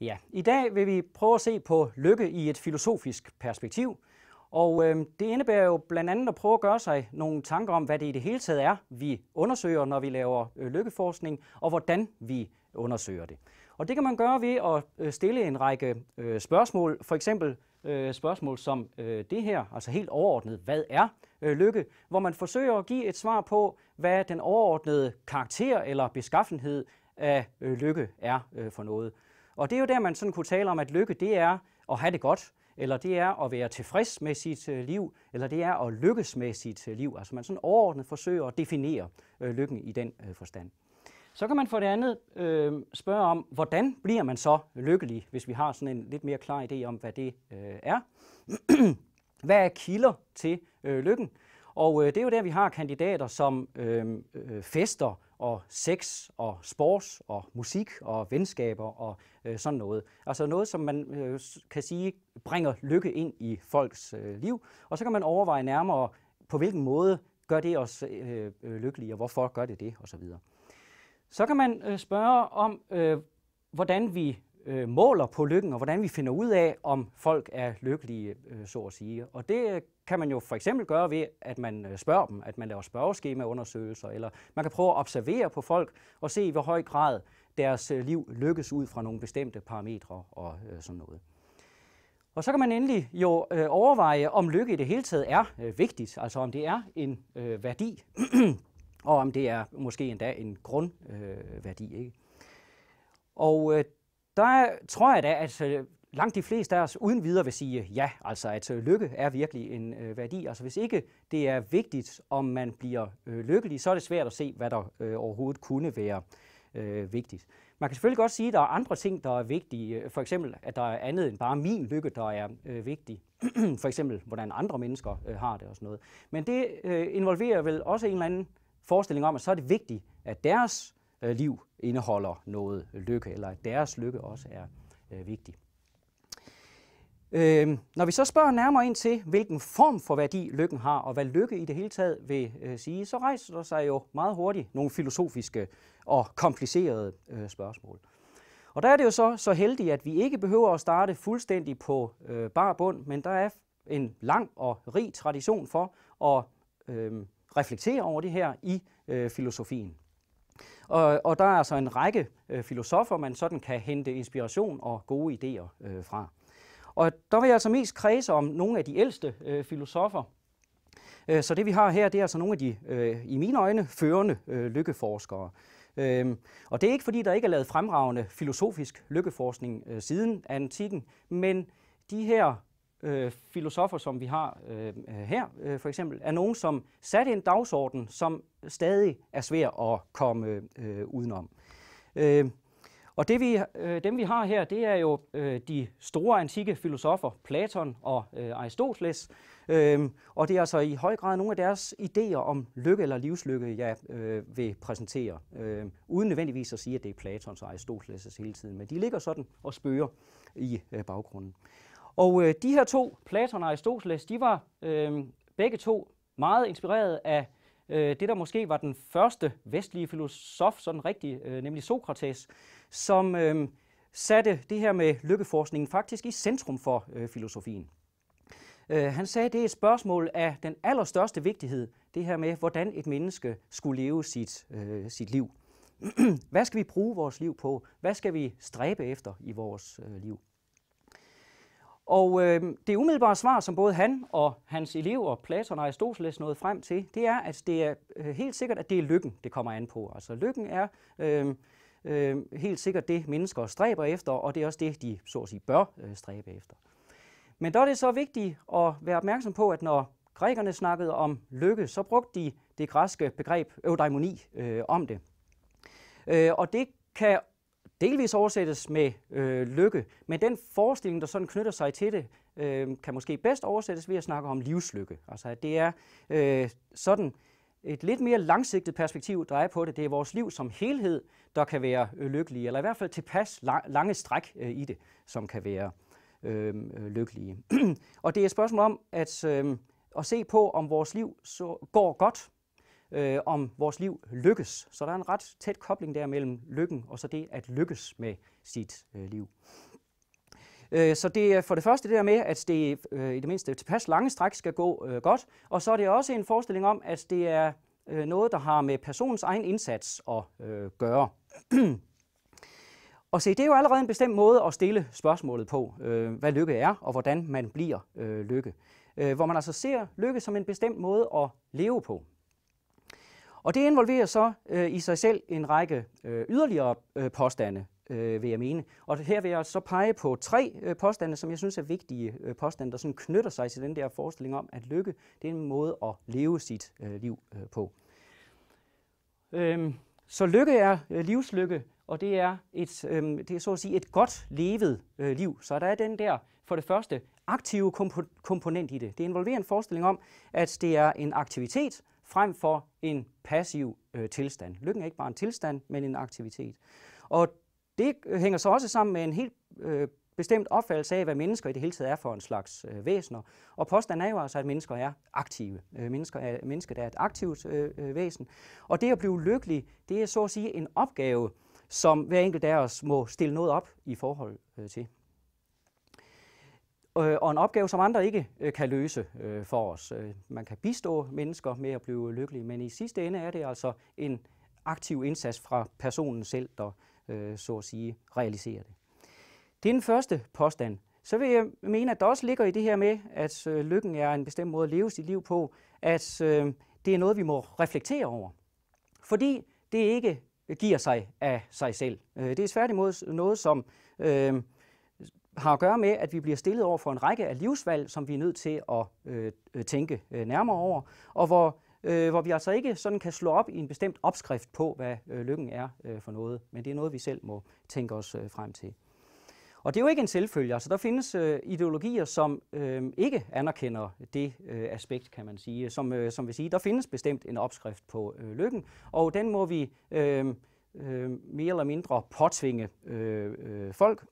Ja, i dag vil vi prøve at se på lykke i et filosofisk perspektiv. Og øh, det indebærer jo blandt andet at prøve at gøre sig nogle tanker om, hvad det i det hele taget er, vi undersøger, når vi laver øh, lykkeforskning, og hvordan vi undersøger det. Og det kan man gøre ved at øh, stille en række øh, spørgsmål, for eksempel øh, spørgsmål som øh, det her, altså helt overordnet, hvad er øh, lykke, hvor man forsøger at give et svar på, hvad den overordnede karakter eller beskaffenhed af øh, lykke er øh, for noget. Og det er jo der, man sådan kunne tale om, at lykke det er at have det godt, eller det er at være tilfreds med sit øh, liv, eller det er at lykkes med sit øh, liv. Altså man sådan overordnet forsøger at definere øh, lykken i den øh, forstand. Så kan man for det andet øh, spørge om, hvordan bliver man så lykkelig, hvis vi har sådan en lidt mere klar idé om, hvad det øh, er. hvad er kilder til øh, lykken? Og øh, det er jo der, vi har kandidater som øh, øh, fester, og sex og sports og musik og venskaber og øh, sådan noget. Altså noget, som man øh, kan sige bringer lykke ind i folks øh, liv. Og så kan man overveje nærmere, på hvilken måde gør det os øh, øh lykkelige, og hvorfor gør det det, osv. Så, så kan man øh, spørge om, øh, hvordan vi øh, måler på lykken, og hvordan vi finder ud af, om folk er lykkelige, øh, så at sige. Og det øh, kan man jo for eksempel gøre ved, at man øh, spørger dem, at man laver spørgeskemaundersøgelser, eller man kan prøve at observere på folk og se, i hvor høj grad deres øh, liv lykkes ud fra nogle bestemte parametre og øh, sådan noget. Og så kan man endelig jo overveje, om lykke i det hele taget er vigtigt, altså om det er en værdi, og om det er måske endda en grundværdi. værdi, ikke? Og der tror jeg da, at langt de fleste af os uden videre vil sige ja, altså at øh, lykke er virkelig en øh, værdi. Altså hvis ikke det er vigtigt, om man bliver øh, lykkelig, så er det svært at se, hvad der øh, overhovedet kunne være øh, vigtigt. Man kan selvfølgelig godt sige, at der er andre ting, der er vigtige. For eksempel, at der er andet end bare min lykke, der er øh, vigtig. For eksempel, hvordan andre mennesker øh, har det og sådan noget. Men det øh, involverer vel også en eller anden forestilling om, at så er det vigtigt, at deres øh, liv indeholder noget lykke, eller at deres lykke også er øh, vigtig. Øh, når vi så spørger nærmere ind til, hvilken form for værdi lykken har, og hvad lykke i det hele taget vil øh, sige, så rejser der sig jo meget hurtigt nogle filosofiske og komplicerede øh, spørgsmål. Og der er det jo så, så heldigt, at vi ikke behøver at starte fuldstændig på øh, bar bund, men der er en lang og rig tradition for at øh, reflektere over det her i øh, filosofien. Og, og der er altså en række øh, filosofer, man sådan kan hente inspiration og gode idéer øh, fra. Og der vil jeg altså mest kredse om nogle af de ældste øh, filosofer. Øh, så det vi har her, det er altså nogle af de, øh, i mine øjne, førende øh, lykkeforskere. Øhm, og det er ikke fordi, der ikke er lavet fremragende filosofisk lykkeforskning øh, siden antikken, men de her øh, filosofer, som vi har øh, her øh, for eksempel, er nogen, som satte en dagsorden, som stadig er svær at komme øh, udenom. Øh, og det vi, øh, dem vi har her, det er jo øh, de store antikke filosofer, Platon og øh, Aristoteles. Øhm, og det er altså i høj grad nogle af deres idéer om lykke eller livslykke, jeg øh, vil præsentere. Øh, uden nødvendigvis at sige, at det er Platons og Aristoteles' hele tiden, men de ligger sådan og spøger i øh, baggrunden. Og øh, de her to, Platon og Aristoteles, de var øh, begge to meget inspireret af øh, det, der måske var den første vestlige filosof, sådan rigtig, øh, nemlig Sokrates, som øh, satte det her med lykkeforskningen faktisk i centrum for øh, filosofien. Øh, han sagde, at det er et spørgsmål af den allerstørste vigtighed, det her med, hvordan et menneske skulle leve sit, øh, sit liv. Hvad skal vi bruge vores liv på? Hvad skal vi stræbe efter i vores øh, liv? Og øh, det umiddelbare svar, som både han og hans elever, Platon og Aristoteles, nåede frem til, det er, at det er øh, helt sikkert, at det er lykken, det kommer an på. Altså lykken er øh, øh, helt sikkert det, mennesker stræber efter, og det er også det, de så at sige bør øh, stræbe efter. Men der er det så vigtigt at være opmærksom på, at når grækerne snakkede om lykke, så brugte de det græske begreb eudaimoni øh, om det. Øh, og det kan delvis oversættes med øh, lykke, men den forestilling, der sådan knytter sig til det, øh, kan måske bedst oversættes ved at snakke om livslykke. Altså at det er øh, sådan, et lidt mere langsigtet perspektiv dreje på det. Det er vores liv som helhed, der kan være øh, lykkelige, eller i hvert fald tilpas lange stræk øh, i det, som kan være øh, øh lykkelige. og det er et spørgsmål om at, øh, at se på, om vores liv så går godt, øh, om vores liv lykkes. Så der er en ret tæt kobling der mellem lykken og så det at lykkes med sit øh, liv. Øh, så det er for det første det der med, at det øh, i det mindste tilpas lange stræk skal gå øh, godt, og så er det også en forestilling om, at det er noget, der har med personens egen indsats at gøre. Og se, det er jo allerede en bestemt måde at stille spørgsmålet på, hvad lykke er, og hvordan man bliver lykke. hvor man altså ser lykke som en bestemt måde at leve på. Og det involverer så øh, i sig selv en række øh, yderligere øh, påstande, øh, vil jeg mene. Og her vil jeg så pege på tre øh, påstande, som jeg synes er vigtige øh, påstande, der sådan knytter sig til den der forestilling om, at lykke det er en måde at leve sit øh, liv øh, på. Øhm, så lykke er øh, livslykke, og det er, et, øh, det er så at sige et godt levet øh, liv. Så der er den der, for det første, aktive kompo- komponent i det. Det involverer en forestilling om, at det er en aktivitet frem for en passiv øh, tilstand. Lykken er ikke bare en tilstand, men en aktivitet. Og det øh, hænger så også sammen med en helt øh, bestemt opfattelse af, hvad mennesker i det hele taget er for en slags øh, væsener. Og påstanden er jo altså, at mennesker er aktive. Øh, mennesker er, mennesket er et aktivt øh, øh væsen. Og det at blive lykkelig, det er så at sige en opgave, som hver enkelt af os må stille noget op i forhold øh, til. Øh, og en opgave, som andre ikke kan løse for os. Man kan bistå mennesker med at blive lykkelige, men i sidste ende er det altså en aktiv indsats fra personen selv, der øh, så at sige, realisere det. Det er den første påstand. Så vil jeg mene, at der også ligger i det her med, at øh, lykken er en bestemt måde at leve sit liv på, at øh, det er noget, vi må reflektere over. Fordi det ikke giver sig af sig selv. Øh, det er tværtimod noget, som øh, har at gøre med, at vi bliver stillet over for en række af livsvalg, som vi er nødt til at øh, tænke øh, nærmere over, og hvor øh, hvor vi altså ikke sådan kan slå op i en bestemt opskrift på, hvad øh, lykken er øh, for noget, men det er noget, vi selv må tænke os øh, frem til. Og det er jo ikke en selvfølge. Altså, der findes øh, ideologier, som øh, ikke anerkender det øh, aspekt, kan man sige. Som, øh, som vil sige, der findes bestemt en opskrift på øh, lykken, og den må vi øh, øh, mere eller mindre påtvinge øh, øh, folk.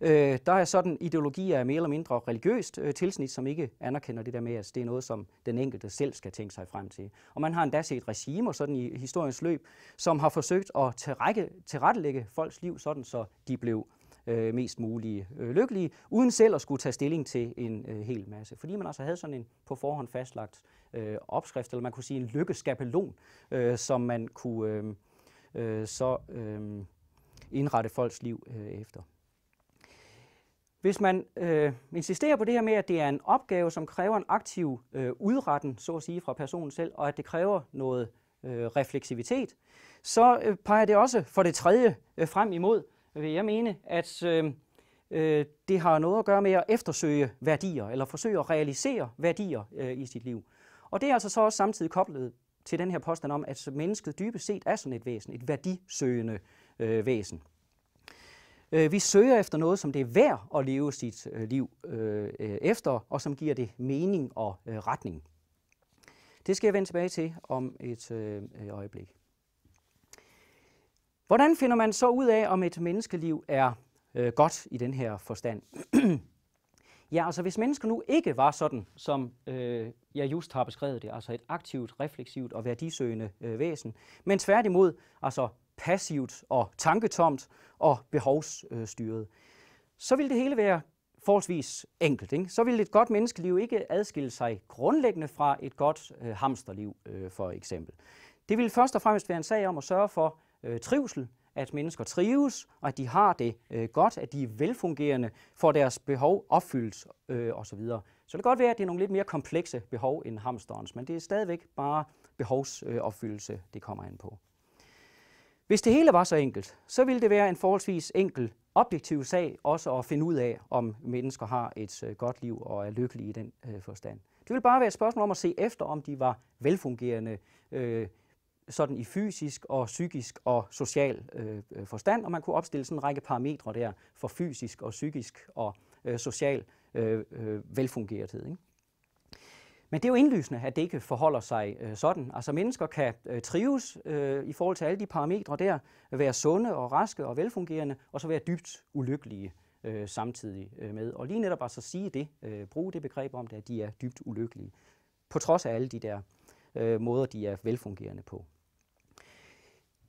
Øh, der er sådan ideologier af mere eller mindre religiøst øh, tilsnit, som ikke anerkender det der med, at det er noget, som den enkelte selv skal tænke sig frem til. Og man har endda set regimer sådan i historiens løb, som har forsøgt at tilrække, tilrettelægge folks liv sådan, så de blev øh, mest mulige øh, lykkelige, uden selv at skulle tage stilling til en øh, hel masse. Fordi man altså havde sådan en på forhånd fastlagt øh, opskrift, eller man kunne sige en lykkeskabelon, øh, som man kunne øh, øh, så øh, indrette folks liv øh, efter. Hvis man øh, insisterer på det her med, at det er en opgave, som kræver en aktiv øh, udretten, så at sige, fra personen selv, og at det kræver noget øh, refleksivitet, så øh, peger det også for det tredje øh, frem imod, vil jeg mene, at øh, øh, det har noget at gøre med at eftersøge værdier, eller forsøge at realisere værdier øh, i sit liv. Og det er altså så også samtidig koblet til den her påstand om, at mennesket dybest set er sådan et væsen, et værdisøgende øh, væsen. Øh, vi søger efter noget, som det er værd at leve sit øh, liv øh, øh, efter, og som giver det mening og øh, retning. Det skal jeg vende tilbage til om et øh, øh øjeblik. Hvordan finder man så ud af, om et menneskeliv er øh, godt i den her forstand? ja, altså hvis mennesker nu ikke var sådan, som øh, jeg just har beskrevet det, altså et aktivt, refleksivt og værdisøgende øh, væsen, men tværtimod altså passivt og tanketomt og behovsstyret, så vil det hele være forholdsvis enkelt. Ikke? Så vil et godt menneskeliv ikke adskille sig grundlæggende fra et godt øh, hamsterliv, øh, for eksempel. Det vil først og fremmest være en sag om at sørge for øh, trivsel, at mennesker trives, og at de har det øh, godt, at de er velfungerende, får deres behov opfyldt øh, osv. Så det kan godt være, at det er nogle lidt mere komplekse behov end hamsterens, men det er stadigvæk bare behovsopfyldelse, øh, det kommer an på. Hvis det hele var så enkelt, så ville det være en forholdsvis enkel objektiv sag også at finde ud af, om mennesker har et øh, godt liv og er lykkelige i den øh, forstand. Det ville bare være et spørgsmål om at se efter, om de var velfungerende øh, sådan i fysisk og psykisk og social øh, øh forstand, og man kunne opstille sådan en række parametre der for fysisk og psykisk og øh, social øh, øh velfungerethed. Ikke? Men det er jo indlysende, at det ikke forholder sig øh, sådan. Altså mennesker kan øh, trives øh, i forhold til alle de parametre der, være sunde og raske og velfungerende, og så være dybt ulykkelige øh, samtidig øh, med. Og lige netop bare så sige det, øh, bruge det begreb om det, at de er dybt ulykkelige, på trods af alle de der øh, måder, de er velfungerende på.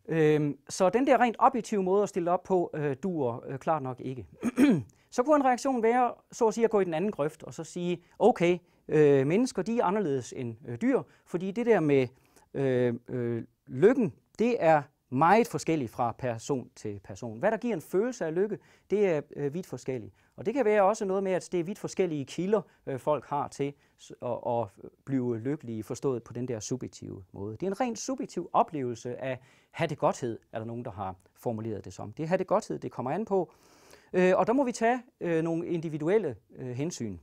Øh, så den der rent objektive måde at stille op på, øh, duer øh, klart nok ikke. så kunne en reaktion være, så at sige, at gå i den anden grøft og så sige, okay, øh, mennesker de er anderledes end øh, dyr, fordi det der med øh, øh, lykken, det er meget forskelligt fra person til person. Hvad der giver en følelse af lykke, det er øh, vidt forskelligt. Og det kan være også noget med, at det er vidt forskellige kilder, øh, folk har til at, at blive lykkelige, forstået på den der subjektive måde. Det er en rent subjektiv oplevelse af have det godthed, er der nogen, der har formuleret det som. Det er have det godthed, det kommer an på. Øh, og der må vi tage øh, nogle individuelle øh, hensyn.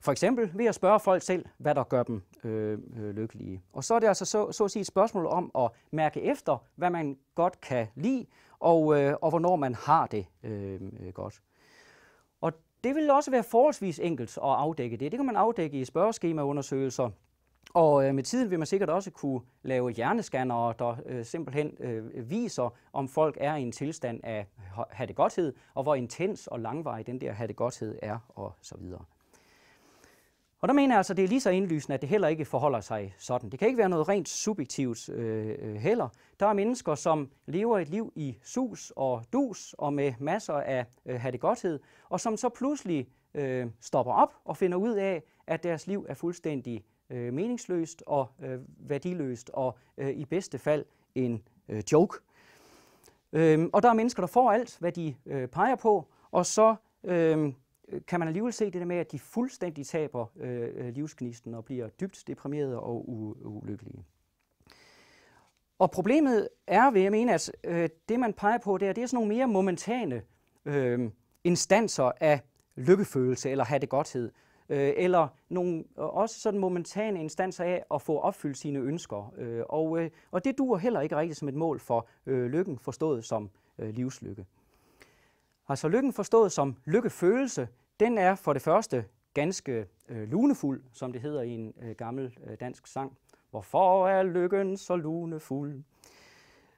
For eksempel ved at spørge folk selv, hvad der gør dem øh, øh, lykkelige. Og så er det altså så, så at sige et spørgsmål om at mærke efter, hvad man godt kan lide, og, øh, og hvornår man har det øh, øh, godt. Og det vil også være forholdsvis enkelt at afdække det. Det kan man afdække i spørgeskemaundersøgelser, og øh, med tiden vil man sikkert også kunne lave hjernescannere, der øh, simpelthen øh, viser, om folk er i en tilstand af have det godthed, og hvor intens og langvarig den der have det godthed er, og så videre. Og der mener jeg altså, at det er lige så indlysende, at det heller ikke forholder sig sådan. Det kan ikke være noget rent subjektivt øh, øh, heller. Der er mennesker, som lever et liv i sus og dus og med masser af øh, have det godthed, og som så pludselig øh, stopper op og finder ud af, at deres liv er fuldstændig øh, meningsløst og øh, værdiløst og øh, i bedste fald en øh, joke. Øhm, og der er mennesker, der får alt, hvad de øh, peger på, og så øhm, kan man alligevel se det der med, at de fuldstændig taber øh, øh livsgnisten og bliver dybt deprimerede og u- ulykkelige. Og problemet er, ved, jeg mene, at øh, det man peger på der, det er sådan nogle mere momentane øh, instanser af lykkefølelse eller have det godthed. Øh, eller nogle øh, også sådan momentane instanser af at få opfyldt sine ønsker. Øh, og, øh, og det duer heller ikke rigtigt som et mål for øh, lykken, forstået som øh, livslykke. Altså lykken forstået som lykkefølelse, den er for det første ganske øh, lunefuld, som det hedder i en øh, gammel øh, dansk sang. Hvorfor er lykken så lunefuld?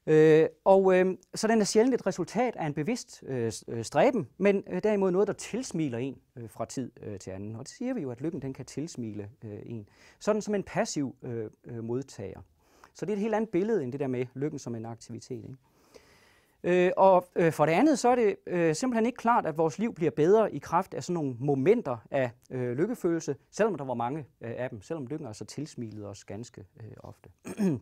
Øh, og øh, så den er sjældent et resultat af en bevidst øh, øh stræben, men øh, derimod noget, der tilsmiler en øh, fra tid øh, til anden. Og det siger vi jo, at lykken den kan tilsmile øh, en. Sådan som en passiv øh, øh modtager. Så det er et helt andet billede end det der med lykken som en aktivitet. Ikke? Øh, og øh, for det andet, så er det øh, simpelthen ikke klart, at vores liv bliver bedre i kraft af sådan nogle momenter af øh, lykkefølelse, selvom der var mange øh, af dem, selvom lykken altså tilsmilede os ganske øh, ofte.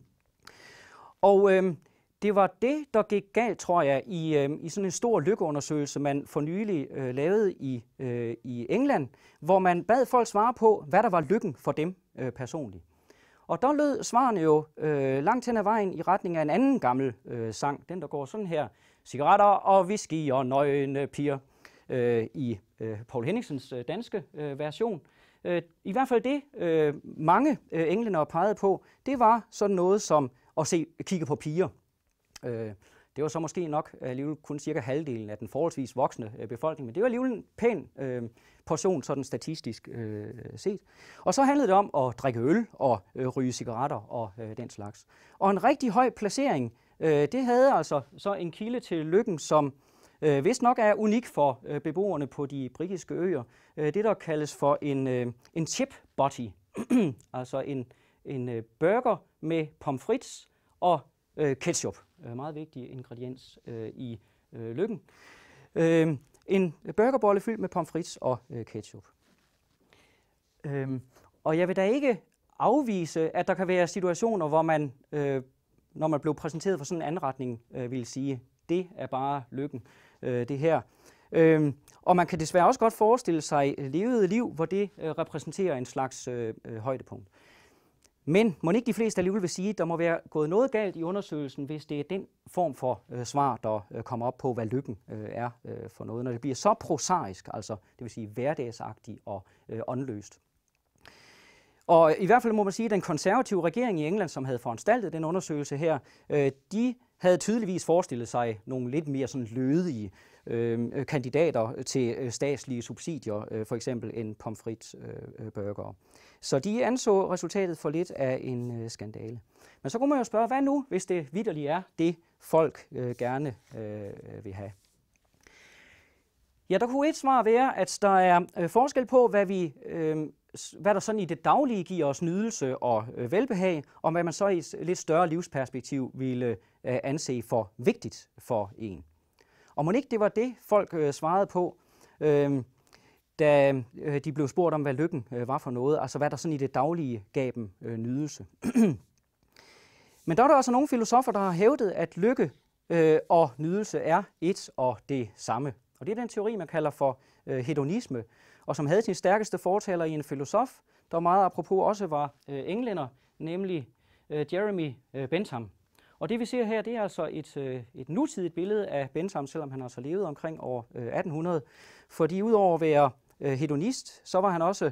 og øh, det var det, der gik galt, tror jeg, i, øh, i sådan en stor lykkeundersøgelse, man for nylig øh, lavede i, øh, i England, hvor man bad folk svare på, hvad der var lykken for dem øh, personligt. Og der lød svarene jo øh, langt hen ad vejen i retning af en anden gammel øh, sang, den der går sådan her. Cigaretter og whisky og nøgne piger øh, i øh, Paul Henningsens øh, danske øh, version. Øh, I hvert fald det, øh, mange øh, englænder pegede på, det var sådan noget som at se, kigge på piger. Øh, det var så måske nok alligevel kun cirka halvdelen af den forholdsvis voksne øh, befolkning, men det var alligevel en pæn øh, portion sådan statistisk øh, set. Og så handlede det om at drikke øl og øh, ryge cigaretter og øh, den slags. Og en rigtig høj placering, øh, det havde altså så en kilde til lykken, som øh, vist nok er unik for øh, beboerne på de britiske øer. Øh, det, der kaldes for en, øh, en chip body, altså en, en øh, burger med pomfrits og øh, ketchup øh, meget vigtig ingrediens øh, i øh, lykken. Øh, en burgerbolle fyldt med pomfrits og øh, ketchup. Øh, og jeg vil da ikke afvise, at der kan være situationer, hvor man, øh, når man blev præsenteret for sådan en anretning, øh, ville sige, det er bare lykken, øh, det her. Øhm, og man kan desværre også godt forestille sig levede liv, hvor det øh, repræsenterer en slags øh, øh højdepunkt. Øh, men må ikke de fleste alligevel vil sige, at der må være gået noget galt i undersøgelsen, hvis det er den form for øh, svar, der øh, kommer op på, hvad lykken øh, er øh, for noget, når det bliver så prosaisk, altså det vil sige hverdagsagtigt og øh, åndløst. Og i hvert fald må man sige, at den konservative regering i England, som havde foranstaltet den undersøgelse her, øh, de havde tydeligvis forestillet sig nogle lidt mere sådan lødige Øhm, øh, kandidater til øh, statslige subsidier, øh, for eksempel en pomfrit øh, øh, burger. Så de anså resultatet for lidt af en øh, skandale. Men så kunne man jo spørge, hvad nu, hvis det vidderligt er det, folk øh, gerne øh, øh, vil have? Ja, der kunne et svar være, at der er øh, forskel på, hvad vi øh, hvad der sådan i det daglige giver os nydelse og velbehag, og hvad man så i et lidt større livsperspektiv ville anse for vigtigt for en. Og må ikke det var det, folk øh, svarede på, øh, da øh, de blev spurgt om, hvad lykken øh, var for noget, altså hvad der sådan i det daglige gav dem øh, nydelse. Men der er der også nogle filosofer, der har hævdet, at lykke øh, og nydelse er et og det samme. Og det er den teori, man kalder for øh, hedonisme, og som havde sin stærkeste fortaler i en filosof, der meget apropos også var øh, englænder, nemlig øh, Jeremy øh, Bentham. Og det vi ser her, det er altså et, øh, et nutidigt billede af Bentham, selvom han altså levede omkring år 1800. Øh, Fordi udover at være øh, hedonist, så var han også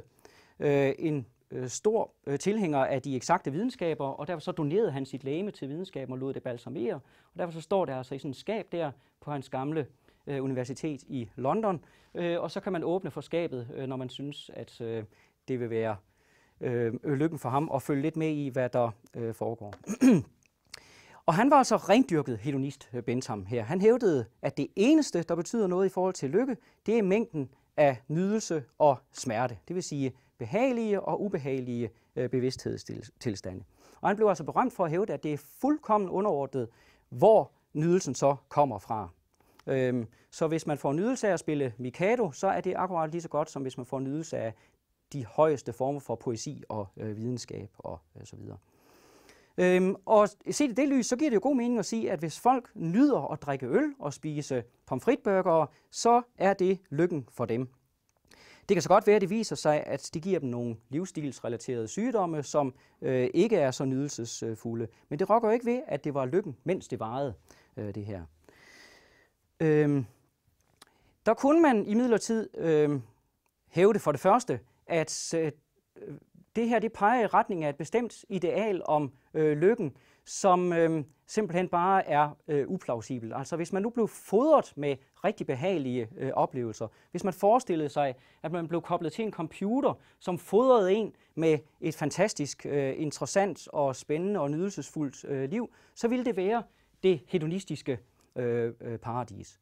en stor tilhænger af de eksakte videnskaber, og derfor så donerede han sit læme til videnskaben og lod det balsamere. Og derfor så står der altså i sådan en skab der på hans gamle øh, universitet i London, øh, og så kan man åbne for skabet, øh, når man synes, at øh, det vil være øh, lykken for ham at følge lidt med i, hvad der øh, foregår. Og han var altså rendyrket hedonist, øh, Bentham her. Han hævdede, at det eneste, der betyder noget i forhold til lykke, det er mængden af nydelse og smerte. Det vil sige behagelige og ubehagelige øh, bevidsthedstilstande. Og han blev altså berømt for at hævde, at det er fuldkommen underordnet, hvor nydelsen så kommer fra. Øhm, så hvis man får nydelse af at spille Mikado, så er det akkurat lige så godt, som hvis man får nydelse af de højeste former for poesi og videnskab øh, videnskab og så videre. Øhm, og set i det lys, så giver det jo god mening at sige, at hvis folk nyder at drikke øl og spise pomfritburgere, så er det lykken for dem. Det kan så godt være, at det viser sig, at det giver dem nogle livsstilsrelaterede sygdomme, som øh, ikke er så nydelsesfulde. Men det rokker jo ikke ved, at det var lykken, mens det varede, øh, det her. Øhm, der kunne man i midlertid øh, hævde for det første, at øh, det her det peger i retning af et bestemt ideal om øh, lykken, som øh, simpelthen bare er øh, uplausibel. Altså hvis man nu blev fodret med rigtig behagelige øh, oplevelser, hvis man forestillede sig, at man blev koblet til en computer, som fodrede en med et fantastisk, øh, interessant og spændende og nydelsesfuldt øh, liv, så ville det være det hedonistiske øh, øh, paradis.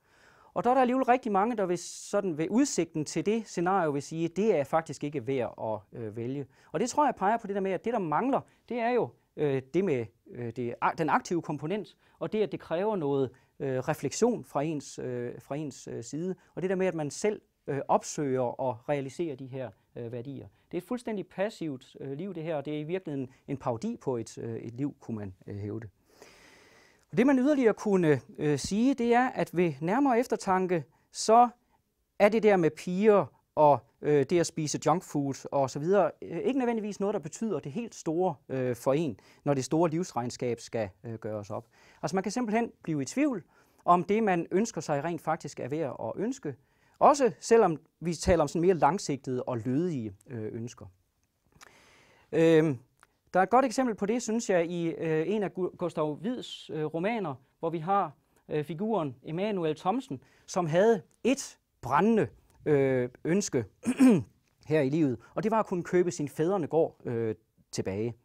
Og der er der alligevel rigtig mange, der vil sådan ved udsigten til det scenario vil sige, at det er faktisk ikke værd at øh, vælge. Og det tror jeg peger på det der med, at det der mangler, det er jo øh, det med øh, det, den aktive komponent, og det at det kræver noget øh, refleksion fra ens, øh, fra ens øh, side, og det der med, at man selv øh, opsøger og realiserer de her øh, værdier. Det er et fuldstændig passivt øh, liv det her, og det er i virkeligheden en parodi på et, øh, et liv, kunne man øh, hæve det. Og det man yderligere kunne øh, sige, det er, at ved nærmere eftertanke, så er det der med piger og øh, det at spise junk food og så videre, øh, ikke nødvendigvis noget, der betyder det helt store øh, for en, når det store livsregnskab skal øh, gøres op. Altså man kan simpelthen blive i tvivl om det, man ønsker sig rent faktisk er ved at ønske, også selvom vi taler om sådan mere langsigtede og lødige øh, ønsker. Øh, der er et godt eksempel på det, synes jeg, i øh, en af Gustav Wids øh, romaner, hvor vi har øh, figuren Emanuel Thomsen, som havde et brændende øh, ønske her i livet, og det var at kunne købe sin fædrene gård øh, tilbage.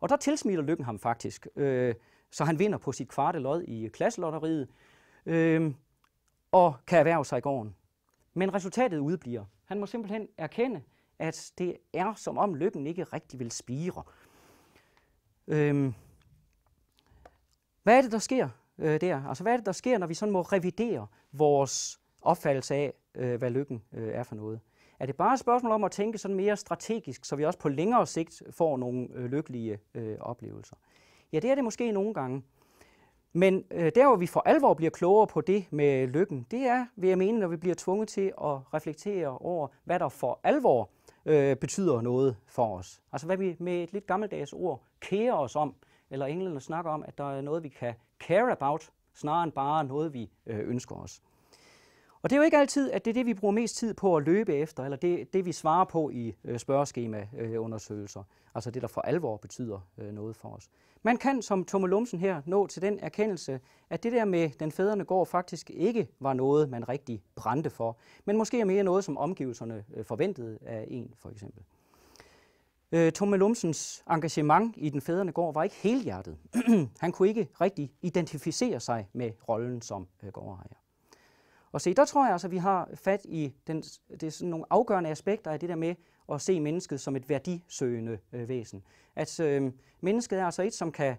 Og der tilsmiler lykken ham faktisk, øh, så han vinder på sit kvarte lod i klasselotteriet øh, og kan erhverve sig i gården. Men resultatet udbliver. Han må simpelthen erkende, at det er som om lykken ikke rigtig vil spire. Øhm, hvad er det, der sker øh, der? Altså, hvad er det, der sker, når vi sådan må revidere vores opfattelse af, øh, hvad lykken øh, er for noget? Er det bare et spørgsmål om at tænke sådan mere strategisk, så vi også på længere sigt får nogle øh, lykkelige øh, oplevelser? Ja, det er det måske nogle gange. Men øh, der, hvor vi for alvor bliver klogere på det med lykken, det er, vil jeg mene, når vi bliver tvunget til at reflektere over, hvad der for alvor øh, betyder noget for os. Altså hvad vi med et lidt gammeldags ord kærer os om, eller englene snakker om, at der er noget, vi kan care about, snarere end bare noget, vi øh, ønsker os. Og det er jo ikke altid, at det er det, vi bruger mest tid på at løbe efter, eller det, det vi svarer på i øh, spørgeskemaundersøgelser, øh, altså det, der for alvor betyder øh, noget for os. Man kan, som Tomme Lumsen her, nå til den erkendelse, at det der med den fædrene går faktisk ikke var noget, man rigtig brændte for, men måske er mere noget, som omgivelserne øh, forventede af en, for eksempel. Øh, Tomme Lumsens engagement i Den Fædrene Gård var ikke helhjertet. Han kunne ikke rigtig identificere sig med rollen som øh, gårdejer. Og se, der tror jeg altså, at vi har fat i den, det er sådan nogle afgørende aspekter af det der med at se mennesket som et værdisøgende øh, væsen. At øh, mennesket er altså et, som kan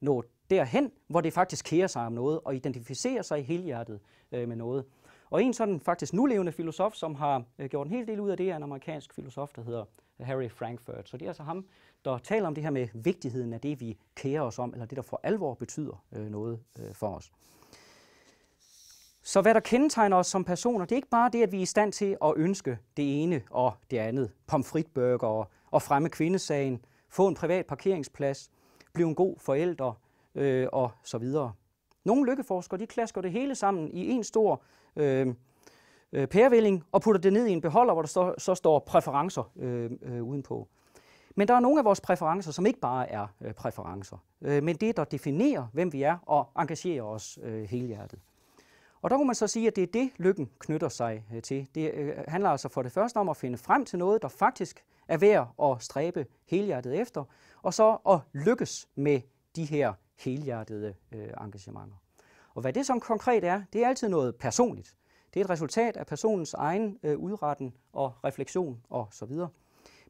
nå derhen, hvor det faktisk kærer sig om noget og identificerer sig i helhjertet øh, med noget. Og en sådan faktisk nulevende filosof, som har øh, gjort en hel del ud af det, er en amerikansk filosof, der hedder Harry Frankfurt. Så det er altså ham, der taler om det her med vigtigheden af det, vi kærer os om, eller det, der for alvor betyder øh, noget øh, for os. Så hvad der kendetegner os som personer, det er ikke bare det, at vi er i stand til at ønske det ene og det andet. Pomfritbørger og, og fremme kvindesagen, få en privat parkeringsplads, blive en god forælder øh, og så videre. Nogle lykkeforskere de klasker det hele sammen i en stor øh, øh pærevælling og putter det ned i en beholder, hvor der så, så står præferencer øh, øh, udenpå. Men der er nogle af vores præferencer, som ikke bare er øh, præferencer, øh, men det, der definerer, hvem vi er og engagerer os øh, helhjertet. Og der kunne man så sige, at det er det, lykken knytter sig øh, til. Det øh, handler altså for det første om at finde frem til noget, der faktisk er værd at stræbe helhjertet efter, og så at lykkes med de her helhjertede øh, engagementer. Og hvad det som konkret er, det er altid noget personligt. Det er et resultat af personens egen udretten og refleksion og så videre.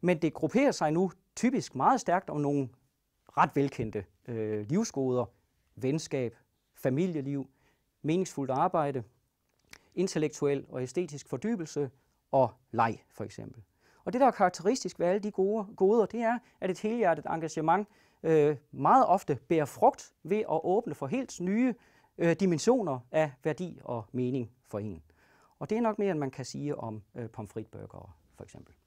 Men det grupperer sig nu typisk meget stærkt om nogle ret velkendte livsgoder, venskab, familieliv, meningsfuldt arbejde, intellektuel og æstetisk fordybelse og leg for eksempel. Og det, der er karakteristisk ved alle de gode, goder, det er, at et helhjertet engagement øh, meget ofte bærer frugt ved at åbne for helt nye øh, dimensioner af værdi og mening for en. Og det er nok mere, end man kan sige om øh, pomfritbørgere, for eksempel.